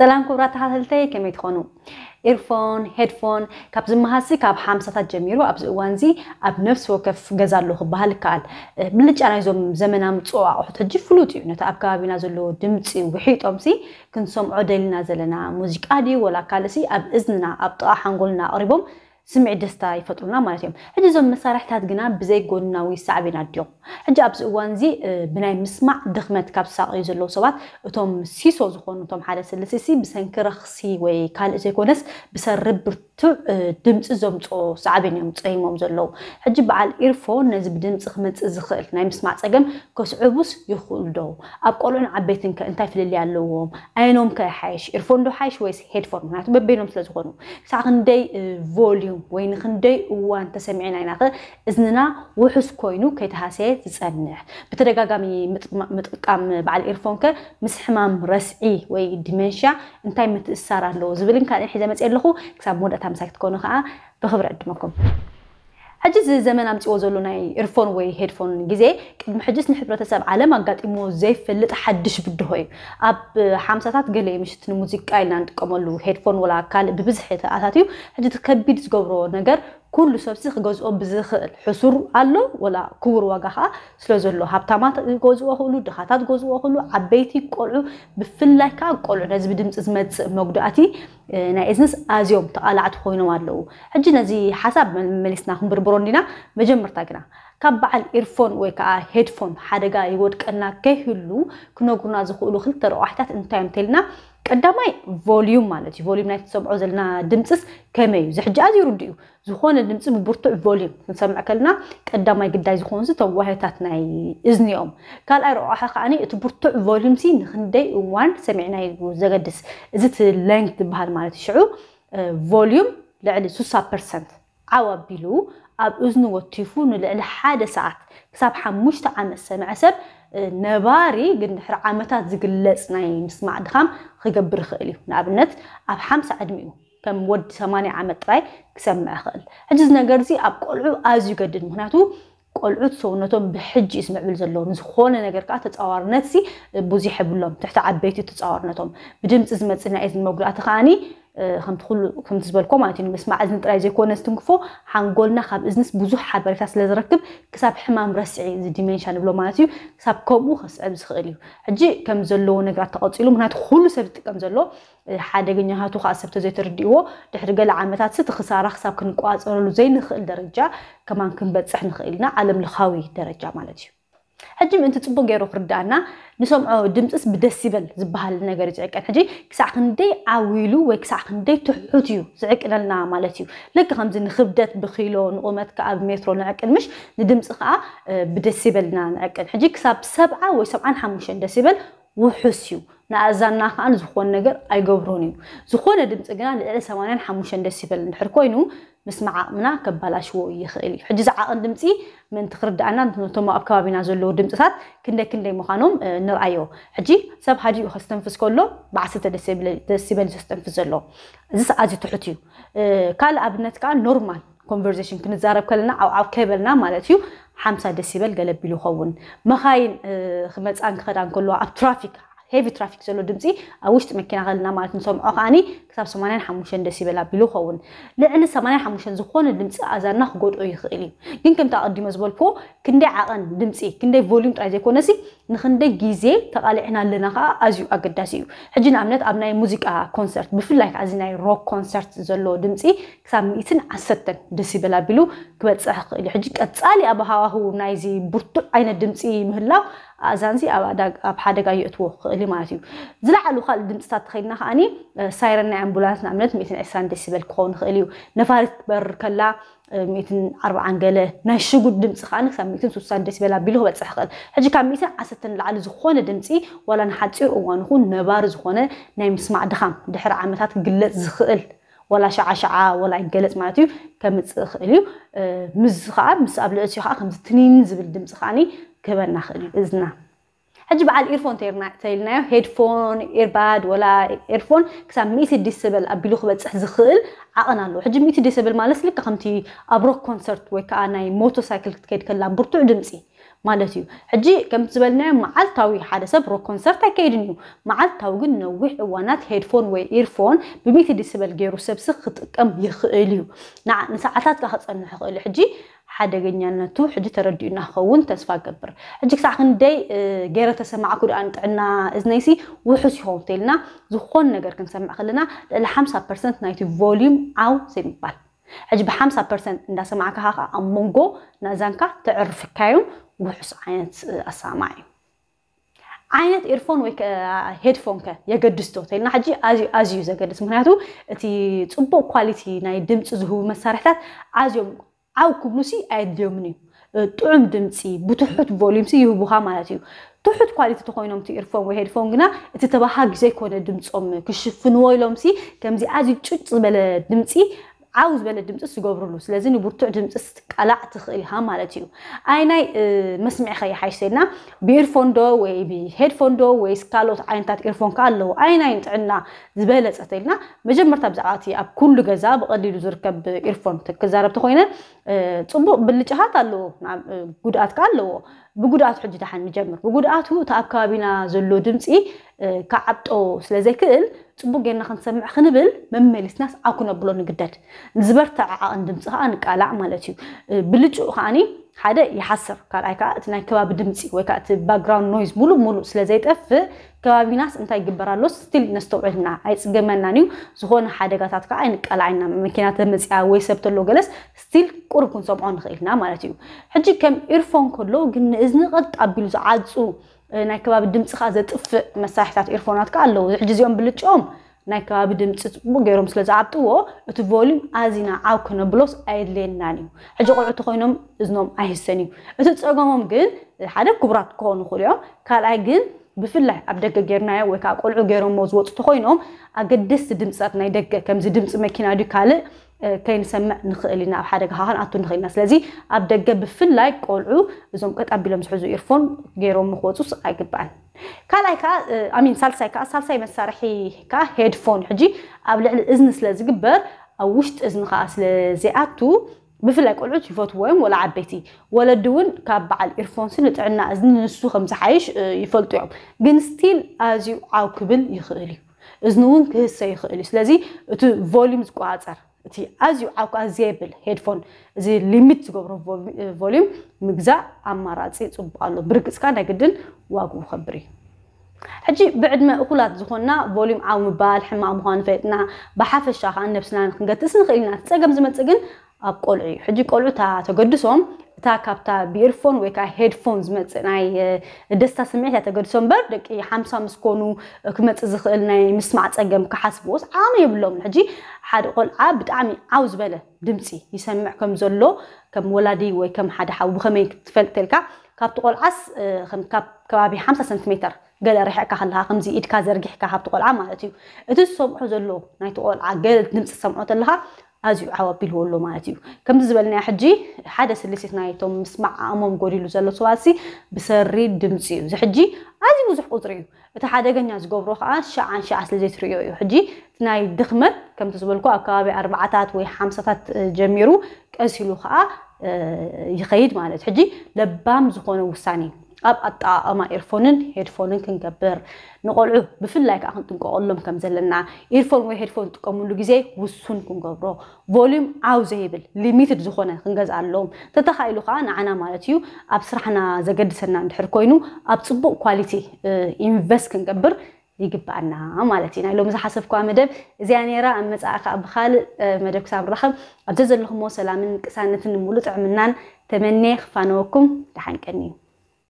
ሰላም ክቡራት ተኸታተልተይ ከመይ ትኾኑ ኤርፎን ሄድፎን ካብ ዝመሃሲ ካብ ሓምሳታት ጀሚሩ ኣብዚ እዋን እዚ ኣብ ነፍሲ ወከፍ ገዛ ኣሎ ክበሃል ይከኣል ብልጫ ናይዞም ዘመናዊ ፅ ኣቑሑት ሕጂ ፍሉጥ እዩ ነቲ ኣብ ከባቢና ዘለዎ ድምፂ ውሒጦም ሲ ክንሰምዖ ደሊና ዘለና ሙዚቃ ድዩ ወላ ካልሲ ኣብ እዝንና ኣብ ጥቓ ሓንጎልና ኣቅሪቦም سمعي دستا يفطرنا مالتهم حجي زون مسارح تات قنا بزي قولنا ويسعبنا ديوم حجي أبز اوان زي بناي مسمع دخمت كاب ساقي زلو سوات اتوم سيسو زخون اتوم حالة سلسيسي بسن كرخسي وي كال ازي كونس بسن ربرتو دمت ازوم تو سعبين يوم تقيمو زلو حجي بعال ايرفون نزي بدمت اخمت ازخيل ناي مسمع تقيم كوس يخول دو اب قولون عبيتن كنتاي فلي اللي علوهم اينوم كحيش ايرفون دو حيش ويس هيدفون مناتو ببينهم سلزخونو ساقن دي فوليوم وين خندي وان تسمعين عينا إذننا وحس كوينو كي تهاسي تسألنا بتدقا قامي متقام بعال إرفونك مس حمام رسعي وي ديمنشا انتاي متسارة لو زبلين كان إحزا متسئل لخو كساب مودة تامساك تكونو خاا بخبر عدمكم ሕጂ እዚ ዘመን ኣምፅዎ ዘሎ ናይ ኤርፎን ወይ ሄድፎን ግዜ ቅድሚ ሕጂስ ንሕብረተሰብ ዓለም ኣጋጢሞ ዘይፈልጥ ሓድሽ ብድሆ እዩ ኣብ ሓምሳታት ገለ ምሽት ንሙዚቃ ኢልና ንጥቀመሉ ሄድፎን ወላ ካልእ ብብዝሒ ተኣታት እዩ ሕጂ ከቢድ ዝገብሮ ነገር ኩሉ ሰብሲ ክገዝኦ ብዝኽእል ሕሱር ኣሎ ወላ ክቡር ዋጋ ከዓ ስለ ዘሎ ሃብታማት ገዝኦ ክእሉ ድኻታት ገዝኦ ክእሉ ዓበይቲ ቆልዑ ብፍላይ ከዓ ቆልዑ ነዚ ብድምፂ ዝመፅእ መጉዳእቲ ናይ እዝንስ ኣዝዮም ተቃላዕቲ ኮይኖም ኣለው ሕጂ ነዚ ሓሳብ መሊስና ክንብርብሮ እንዲና መጀመርታ ግና ካብ በዓል ኢርፎን ወይ ከዓ ሄድፎን ሓደጋ ይወድቀና ከይህሉ ክነግሩና ዝኽእሉ ክልተ ረቑሒታት እንታይ እዮም እንተኢልና قدامي فوليوم مالتي فوليوم نايت سمعو زلنا دمصس كميو زحج ازي رديو زخون دمص ببرطع فوليوم نسمع كلنا قدامي قداي زخون ز توهيتات ناي اذنيوم قال اي روحه خاني تبرطع فوليوم سي نخندي وان سمعنا زغدس زت لينك تبهال مالتي شعو فوليوم لعلي 60% عوا بيلو ኣብ እዝንዎ ቲፉ ንልዕሊ ሓደ ሰዓት ክሳብ ሓሙሽተ ዓመት ዝሰምዐ ሰብ ነባሪ ግን ድሕሪ ዓመታት ዝግለፅ ናይ ምስማዕ ድኻም ክገብር ይኽእል እዩ ንኣብነት ኣብ ሓምሳ ዕድሚኡ ከም ወዲ 8 ዓመት ጥራይ ክሰምዕ ይኽእል ሕጂ እዚ ነገር እዚ ኣብ ቆልዑ ኣዝዩ ገድድ ምክንያቱ ቆልዑት ሰውነቶም ብሕጂ እዩ ዝምዕብል ዘለዎ ንዝኾነ ነገር ከዓ ተፃዋርነት ብዙ ይሕብሎም ትሕቲ ዓበይቲ ተፃዋርነቶም ብድምፂ ዝመፅእ ናይ እዝኒ መጉዳእቲ ከዓኒ ከምትኩሉ ከም ዝበልኮ ማለት እዩ ምስ መዓዝን ጥራይ ዘይኮነ ዝትንክፎ ሓንጎልና ካብ እዝንስ ብዙሕ ሓበሬታ ስለ ዝረክብ ክሳብ ሕማም ረስዒ እዚ ዲሜንሽን ንብሎ ማለት እዩ ክሳብ ከምኡ ከስዕብ ዝኽእል እዩ ሕጂ ከም ዘለዎ ነገራት ተቐፂሉ ምክንያቱ ኩሉ ሰብ ዝጥቀም ዘሎ ሓደገኛሃቱ ከዓ ሰብተ ዘይተርድእዎ ድሕሪ ገለ ዓመታት ስቲ ክሳራ ክሳብ ክንቋፀረሉ ዘይንኽእል ደረጃ ከማን ክንበፅሕ ንኽእል ኢና ዓለም ልኻዊ ደረጃ ማለት እዩ حجي من تطبق غيرو خردانا نسمعو دمصس بدسيبل زبحال نغير يعقن حجي كساخ ندي عويلو وي كساخ ندي تحوتيو زعقلنا مالتيو لك خمز نخبدات بخيلو نقومت كاب مترو نعقن مش ندمص خا بدسيبلنا نعقن حجي كساب 7 وي 75 دسيبل وحسيو ንኣዛና ከዓ ንዝኮነ ነገር ኣይገብሮን እዩ ዝኮነ ድምፂ ግና ልዕሊ 8 85 ደስ ይበል ንድሕር ኮይኑ ምስ መዓቅምና ከባላሽዎ ይኽእል እዩ ሕጂ ዝዓቅን ድምፂ ምእንቲ ክርዳእና ነቶም ኣብ ከባቢና ዘለዎ ድምፅታት ክንደይ ክንደይ ምዃኖም ንርኣዮ ሕጂ ሰብ ሓዲኡ ከዝተንፍስ ከሎ ብዓስተ ደስ ይበል ዘስተንፍስ ዘሎ እዚ ኣዝዩ ትሑት እዩ ካልእ ኣብነት ከዓ ኖርማል ኮንቨርሽን ክንዛረብ ከለና ኣብዓብ ከይበልና ማለት እዩ ሓምሳ ደስ ይበል ገለቢሉ ይኸውን መኻይን መፃን ክኸዳ ከልዋ ኣብ ትራፊክ ሄቪ ትራፊክ ዘሎ ድምፂ ኣብ ውሽጢ መኪና ከልና ማለት ንሰምዖ ከዓኒ ክሳብ 85 ደስ ይበላ ኣቢሉ ይኸውን ልዕሊ 85 ዝኾነ ድምፂ ኣዛና ክጎድኦ ይኽእል እዩ ግን ከምቲ ኣቐዲሞ ዝበልክዎ ክንደይ ዓቐን ድምፂ ክንደይ ቮሉም ጥራይ ዘይኮነሲ ንክንደይ ግዜ ተቃሊዕና ኣለና ከዓ ኣዝዩ ኣገዳሲ እዩ ሕጂ ንኣብነት ኣብ ናይ ሙዚቃ ኮንሰርት ብፍላይ ከዓ እዚ ናይ ሮክ ኮንሰርት ዘሎ ድምፂ ክሳብ ዓሰተን ደስ ይበላ ኣቢሉ ክበፅሕ ይኽእል እዩ ሕጂ ቀፃሊ ኣብ ሃዋህው ናይዚ ብርቱዕ ዓይነት ድምፂ ምህላው ازانسي اب اب حدا غي اتو خلي معناتيو زلعلو خال دمصات تخيلنا خاني سايرن امبولانس نعملت 120 ديسيبل كون خليو نفارت بر كلا 140 غله ناشو قد دمص خانك 160 ديسيبل بلهو بصحقل حجي كان 110 لعل زخونه دمصي ولا نحطي اوان هو نبار زخونه نايم سمع دخام دحر عامتات قله زخل ولا شعا شعا ولا يجلس معناتيو كمصخ اليو مزخا مس ابلعتي خا خمس تنين زبل دمصخاني كبرنا إذنا حجب على إيرفون تيرنا تيلنا هيدفون إيرباد ولا إيرفون كسام ميت ديسبل أبلو خبز زخيل عقنا له حجب ميت ديسبل ما لسلك كخمتي أبروك كونسرت وكأنا موتوسايكل كيد كلا برتو عدمسي مالتيو حجي كم زبلنا مع التاوي حدا سب كونسرت كيدنيو مع التاوي قلنا وح وانات هيدفون وإيرفون بميت ديسبل جيرو سب سخط كم يخيليو نع نساعتات كهذا النحقة حجي ሓደገኛነቱ ሕጂ ተረዲኡና ክኸውን ተስፋ ገብር ሕጂ ክሳዕ ክንደይ ገይረ ተሰማዓኩ ድኣ ጥዕና እዝነይሲ ውሑስ ይኸውን እንተኢልና ዝኾን ነገር ክንሰምዕ ከለና ልዕሊ ሓምሳ ፐርሰንት ናይቲ ቮሊዩም ኣው ዘይምባል ሕጂ ብሓምሳ ፐርሰንት እንዳሰማዕካ ከዓ ኣብ መንጎ ናዛንካ ተዕርፍካዩ ውሑስ ዓይነት ኣሰማዕ እዩ ዓይነት ኤርፎን ወይ ሄድፎን ከ የገድስ ዶ እንተኢልና ሕጂ ኣዝዩ ዘገድስ ምክንያቱ እቲ ፅቡቅ ኳሊቲ ናይ ድምፂ ዝህቡ መሳርሕታት ኣዝዮም ኣብ ክብሉሲ ኣየድልዮምን እዩ ጥዑም ድምፂ ብትሑት ቮሊምሲ ይህቡካ ማለት እዩ ትሑት ኳሊቲ ተኮይኖም ኢርፎን ወይ ሄድፎን ግና እቲ ተባሃጊ ዘይኮነ ድምፆም ክሽፍንዎ ኢሎምሲ ከምዚ ኣዝዩ ጩጭ ዝበለ ድምፂ ዓብ ዝበለ ድምፂ ዝገብርሉ ስለዚ ንብርቱዕ ድምፂ ስትቀላዕ ትኽእል ኢኻ ማለት እዩ ኣይ ናይ መስሚዕኸ ይሓይሽ ሰይድና ብኤርፎን ዶ ወይ ብሄድፎን ዶ ወይ ካልኦት ዓይነታት ኤርፎን ከዓ ኣለዉ ኣይ ናይ ንጥዕና ዝበለፀ ተልና መጀመርታ ብዛዕባ እቲ ኣብ ኩሉ ገዛ ብቐሊሉ ዝርከብ ኤርፎን ክዛረብቲ ኮይነ ፅቡቅ ብልጭሃት ኣለዎ ጉድኣት ከ ኣለዎ ብጉድኣቱ ሕጂ ድሓን ንጀምር ብጉድኣቱ እቲ ኣብ ከባቢና ዘሎ ድምፂ ክዓብጦ ስለዘይክእል ፅቡቅ ጌርና ክንሰምዕ ክንብል መመሊስናስ ኣብ ክነብሎ ንግደድ ዝበርታዕ ዓቐን ድምፂ ከዓ ንቃላዕ ማለት እዩ ብልጭኡ ከዓኒ ሓደ ይሓስር ካልኣይ ከዓ እቲ ናይ ከባቢ ድምፂ ወይ ከዓ እቲ ባክግራውንድ ኖይዝ ሙሉእ ሙሉእ ስለዘይጠፍእ ከባቢናስ እንታይ ይግበራሎ ስትል ነስተውዕልና ኣይፅገመናን እዩ ዝኾነ ሓደጋታት ከዓ ኣይንቀላዓይና መኪና ተመፅያ ወይ ሰብ ተሎ ገለስ ስቲል ቁርብ ክንሰምዖ ንኽእልና ማለት እዩ ሕጂ ከም ኢርፎን ከሎ ግን ንእዝኒ ቀጥ ኣቢሉ ዝዓፁ ናይ ከባቢ ድምፂ ከዓ ዘጥፍእ መሳርሕታት ኤርፎናት ከዓ ኣለው ሕጂ እዚኦም ብልጭኦም ናይ ከባቢ ድምፂ ፅቡቅ ገይሮም ስለዝዓብጥዎ እቲ ቮሉም ኣዝና ዓብ ክነብሎስ ኣየድልየናን እዩ ሕጂ ቆልዑቲ ኮይኖም እዝኖም ኣይህሰን እዩ እቲ ፀገሞም ግን ሓደ ክቡራት ክኾኑ ይኽእሉ እዮም ካልኣይ ግን ብፍላይ ኣብ ደገ ጌርናዮ ወይከዓ ቆልዑ ገይሮሞ ዝወፅቲ ኮይኖም ኣገደስቲ ድምፅታት ናይ ደገ ከምዚ ድምፂ መኪና ድዩ ካልእ كاين سمع نخلي لنا حاجه كهان اتو نخلي الناس لذي ابدا جاب في اللايك قولعو زوم قط ابيلهم زحزو ايرفون غيرو مخوصوص ايغبان كالاي كا امين سالساي كا سالساي مسارحي كا هيدفون حجي ابلع الاذن سلاز جبر او وشت اذن خاص لزي اتو بفي اللايك قولعو تشوفوت وين ولا عبيتي ولا دون كاب على الايرفون سن طعنا اذن نسو خمس حايش يفلطو يوم كن ستيل ازيو عاوكبل يخلي اذنون كهسه يخلي سلازي تو فوليوم تقعصر እቲ ኣዝዩ ዓብካ ዘየብል ሄድፎን እዚ ሊሚት ዝገብሮ ቮሉም ምግዛእ ኣማራፂ ፅቡቅ ኣሎ ብርግፅካ ናይ ግድን ዋግኡ ከብር እዩ ሕጂ ብዕድመ እኩላት ዝኾንና ቮሉም ዓብ ምባል ሕማቅ ምኳኑ ፈጥና ብሓፈሻ ከዓ ነብስና ክንገትስ ንክእል ኢና ፀገም ዝመፅእ ግን ኣብ ቆልዑ እዩ ሕጂ ቆልዑ ተገድሶም تا كابتا بيرفون ويكا هيدفونز مت ناي دستا سمعت يا تقول سومبر دك حمسة مسكونو كمت زخل ناي مسمع تجمع كحسبوس عام يبلوم نجي حد قول عبد عمي عاوز بلا دمسي يسمعكم زلو كم ولادي ويكم حد حاوب خمين تفلت تلك كاب تقول عس خم كاب كابي حمسة سنتيمتر قال ريحه كحلها خمزي إد كازر جح كحب تقول عمالتي إتس سمع زلو ناي تقول عجل دمسي سمعت لها ازيو عوابيل هو لو مالتيو كم زبلنا حجي حدث اللي سيتنايتوم مسمع امون غوريلو زلو سواسي بسري دمسيو زحجي ازي بوزح قطريو اتا حدا غنيا زغوبرو خا شع عن شع اسل زيت ريو حجي تناي دخمت كم تزبلكو اكابي اربعاتات وي خمساتات جميرو قسيلو خا آه، يخيد مالت حجي لبام زخونه وساني ኣብ ኣጠቃቐማ ኤርፎንን ሄድፎንን ክንገብር ንቆልዑ ብፍላይ ከዓ ክንጥንቀቀሎም ከም ዘለና ኤርፎን ወይ ሄድፎን ዝጥቀምሉ ግዜ ውሱን ክንገብሮ ቮሉም ዓው ዘይብል ሊሚትድ ዝኮነ ክንገዝእ ኣለዎም ተተካኢሉ ከዓ ንዓና ማለት እዩ ኣብ ስራሕና ዘገድሰና እንድሕር ኮይኑ ኣብ ፅቡቅ ኳሊቲ ኢንቨስት ክንገብር ይግባአና ማለት እዩ ናይ ሎሚ ዝሓሰብኳ መደብ እዚኣ ነራ ኣብ መፃእ ከዓ ብካልእ መደብ ክሳብ ንራኸብ ኣብዚ ዘለኹሞ ሰላምን ቅሳነትን ሙሉእ ጥዕምናን ተመነ ክፋነወኩም ድሓንቀኒ እዩ